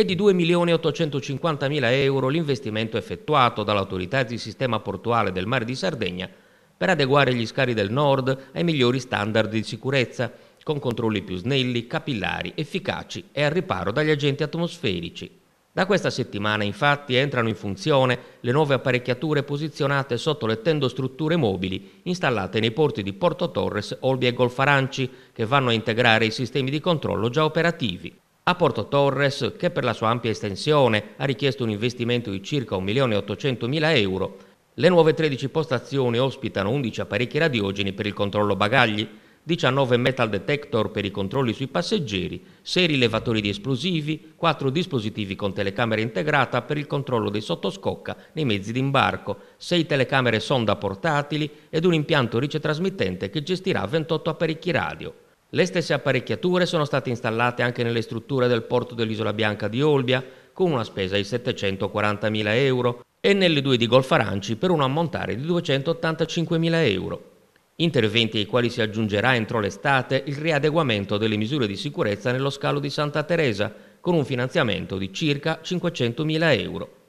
e di 2.850.000 euro l'investimento effettuato dall'autorità di sistema portuale del Mare di Sardegna per adeguare gli scari del nord ai migliori standard di sicurezza, con controlli più snelli, capillari, efficaci e al riparo dagli agenti atmosferici. Da questa settimana infatti entrano in funzione le nuove apparecchiature posizionate sotto le tendostrutture mobili installate nei porti di Porto Torres, Olbia e Golfaranci che vanno a integrare i sistemi di controllo già operativi. A Porto Torres, che per la sua ampia estensione ha richiesto un investimento di circa 1.800.000 euro, le nuove 13 postazioni ospitano 11 apparecchi radiogeni per il controllo bagagli, 19 metal detector per i controlli sui passeggeri, 6 rilevatori di esplosivi, 4 dispositivi con telecamera integrata per il controllo dei sottoscocca nei mezzi d'imbarco, 6 telecamere sonda portatili ed un impianto ricetrasmittente che gestirà 28 apparecchi radio. Le stesse apparecchiature sono state installate anche nelle strutture del porto dell'Isola Bianca di Olbia, con una spesa di 740.000 euro, e nelle due di Golf Aranci per un ammontare di 285.000 euro. Interventi ai quali si aggiungerà entro l'estate il riadeguamento delle misure di sicurezza nello scalo di Santa Teresa, con un finanziamento di circa 500.000 euro.